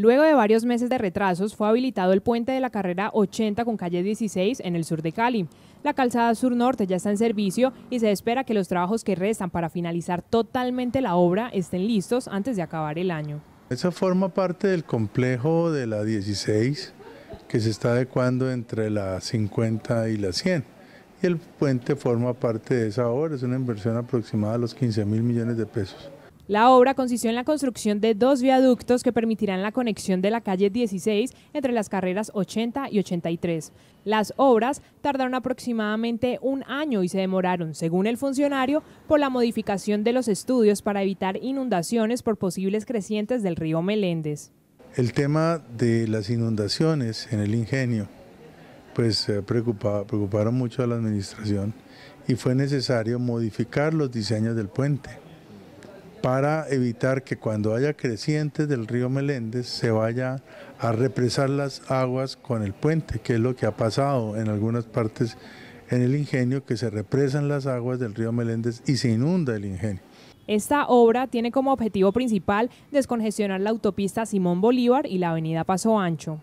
Luego de varios meses de retrasos, fue habilitado el puente de la carrera 80 con calle 16 en el sur de Cali. La calzada sur-norte ya está en servicio y se espera que los trabajos que restan para finalizar totalmente la obra estén listos antes de acabar el año. Esa forma parte del complejo de la 16 que se está adecuando entre la 50 y la 100. Y el puente forma parte de esa obra, es una inversión aproximada a los 15 mil millones de pesos. La obra consistió en la construcción de dos viaductos que permitirán la conexión de la calle 16 entre las carreras 80 y 83. Las obras tardaron aproximadamente un año y se demoraron, según el funcionario, por la modificación de los estudios para evitar inundaciones por posibles crecientes del río Meléndez. El tema de las inundaciones en el ingenio, pues eh, preocuparon mucho a la administración y fue necesario modificar los diseños del puente para evitar que cuando haya crecientes del río Meléndez se vaya a represar las aguas con el puente, que es lo que ha pasado en algunas partes en el ingenio, que se represan las aguas del río Meléndez y se inunda el ingenio. Esta obra tiene como objetivo principal descongestionar la autopista Simón Bolívar y la avenida Paso Ancho.